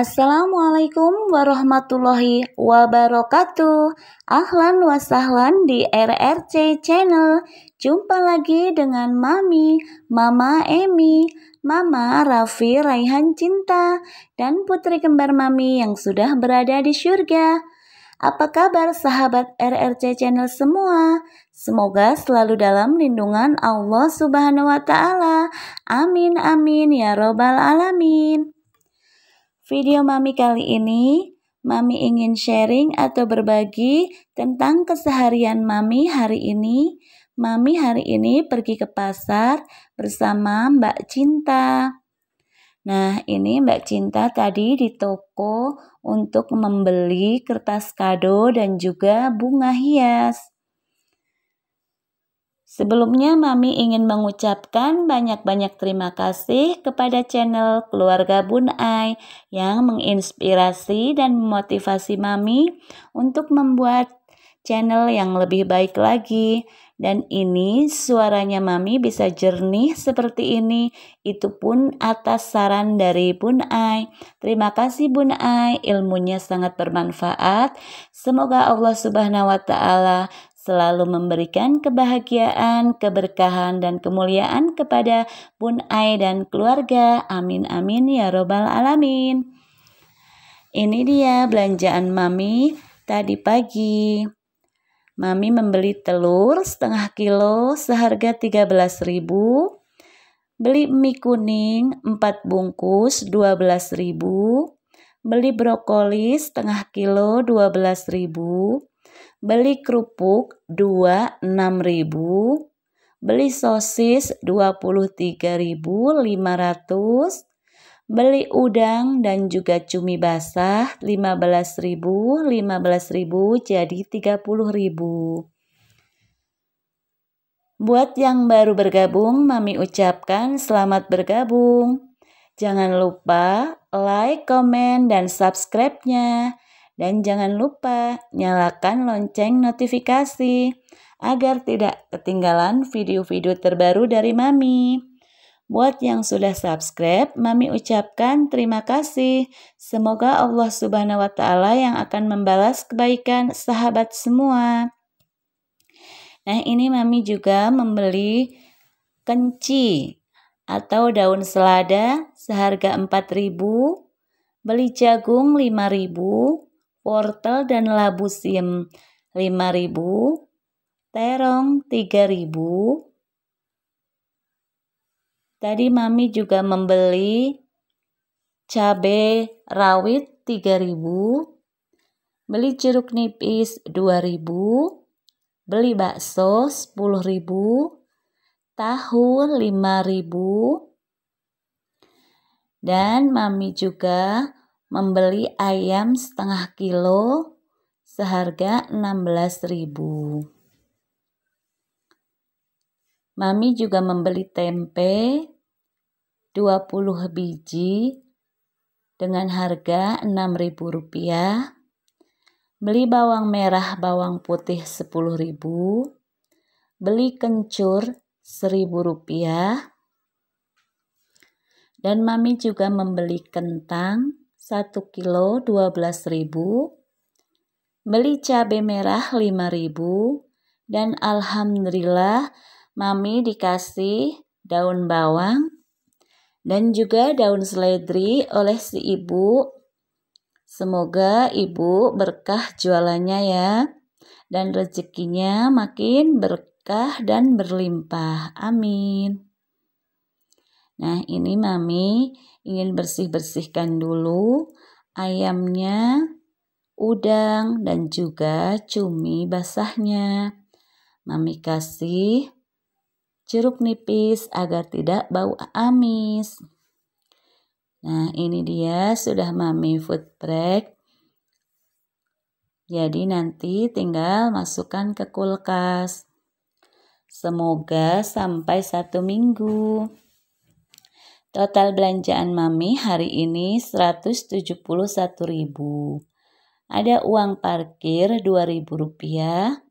Assalamualaikum warahmatullahi wabarakatuh. Ahlan wasahlan di RRC Channel. Jumpa lagi dengan Mami, Mama Emi, Mama Raffi Raihan Cinta, dan putri kembar Mami yang sudah berada di syurga. Apa kabar sahabat RRC Channel semua? Semoga selalu dalam lindungan Allah Subhanahu wa taala. Amin amin ya robbal alamin. Video Mami kali ini, Mami ingin sharing atau berbagi tentang keseharian Mami hari ini. Mami hari ini pergi ke pasar bersama Mbak Cinta. Nah, ini Mbak Cinta tadi di toko untuk membeli kertas kado dan juga bunga hias. Sebelumnya, Mami ingin mengucapkan banyak-banyak terima kasih kepada channel Keluarga Bunai yang menginspirasi dan memotivasi Mami untuk membuat channel yang lebih baik lagi. Dan ini suaranya Mami bisa jernih seperti ini, itu pun atas saran dari Bunai. Terima kasih Bunai, ilmunya sangat bermanfaat. Semoga Allah Subhanahu wa taala selalu memberikan kebahagiaan, keberkahan, dan kemuliaan kepada Bun Ai dan keluarga. Amin, amin, ya robbal alamin. Ini dia belanjaan Mami tadi pagi. Mami membeli telur setengah kilo seharga 13.000, beli mie kuning 4 bungkus 12.000, beli brokoli setengah kilo 12.000, Beli kerupuk 26000 ribu, Beli sosis 23.500 Beli udang dan juga cumi basah 15.000 15.000 jadi 30.000 Buat yang baru bergabung, Mami ucapkan selamat bergabung. Jangan lupa like, komen, dan subscribe-nya. Dan jangan lupa nyalakan lonceng notifikasi agar tidak ketinggalan video-video terbaru dari Mami. Buat yang sudah subscribe, Mami ucapkan terima kasih. Semoga Allah Subhanahu wa Ta'ala yang akan membalas kebaikan sahabat semua. Nah, ini Mami juga membeli kenci atau daun selada seharga 4000 beli jagung 5000 wortel dan labu sim 5000, terong 3000. Tadi mami juga membeli cabe rawit 3000, beli jeruk nipis 2000, beli bakso 10000, tahu 5000. Dan mami juga membeli ayam setengah kilo seharga 16.000. Mami juga membeli tempe 20 biji dengan harga Rp6.000. Beli bawang merah, bawang putih Rp10.000. Beli kencur Rp1.000. Dan mami juga membeli kentang 1 kilo 12.000, beli cabai merah 5.000 dan alhamdulillah mami dikasih daun bawang dan juga daun seledri oleh si ibu. Semoga ibu berkah jualannya ya dan rezekinya makin berkah dan berlimpah. Amin. Nah, ini mami ingin bersih-bersihkan dulu ayamnya, udang, dan juga cumi basahnya. Mami kasih jeruk nipis agar tidak bau amis. Nah, ini dia sudah mami food prep. Jadi nanti tinggal masukkan ke kulkas. Semoga sampai satu minggu. Total belanjaan Mami hari ini 171.000. Ada uang parkir 2.000 rupiah.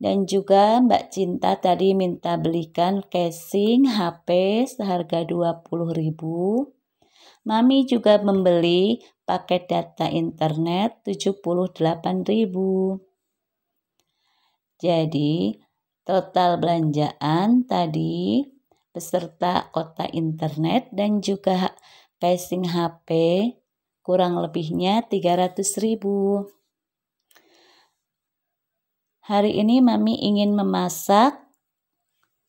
Dan juga Mbak Cinta tadi minta belikan casing HP seharga 20.000. Mami juga membeli paket data internet 78.000. Jadi, total belanjaan tadi beserta kota internet dan juga casing HP kurang lebihnya ribu Hari ini Mami ingin memasak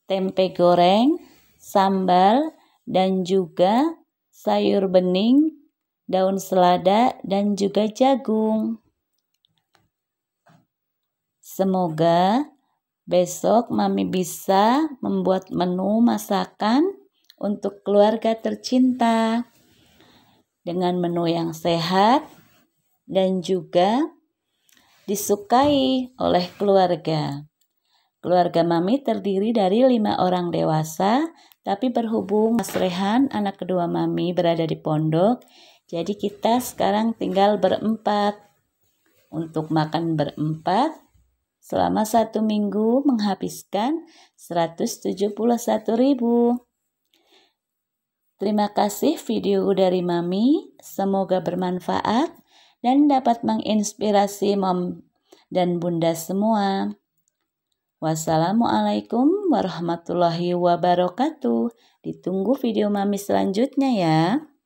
tempe goreng, sambal, dan juga sayur bening, daun selada, dan juga jagung. Semoga Besok Mami bisa membuat menu masakan untuk keluarga tercinta dengan menu yang sehat dan juga disukai oleh keluarga. Keluarga Mami terdiri dari lima orang dewasa, tapi berhubung Mas Rehan, anak kedua Mami, berada di pondok, jadi kita sekarang tinggal berempat. Untuk makan berempat, selama satu minggu menghabiskan 171.000. Terima kasih video dari Mami, semoga bermanfaat dan dapat menginspirasi Mom dan Bunda semua. Wassalamualaikum warahmatullahi wabarakatuh. Ditunggu video Mami selanjutnya ya.